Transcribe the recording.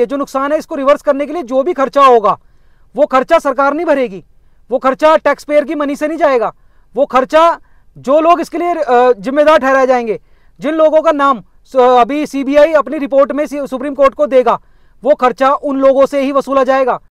ये जो नुकसान है इसको रिवर्स करने के लिए जो भी खर्चा होगा वो खर्चा सरकार नहीं भरेगी वो खर्चा टैक्स पेयर की मनी से नहीं जाएगा वो खर्चा जो लोग इसके लिए जिम्मेदार ठहराए जाएंगे जिन लोगों का नाम अभी सीबीआई अपनी रिपोर्ट में सुप्रीम कोर्ट को देगा वो खर्चा उन लोगों से ही वसूला जाएगा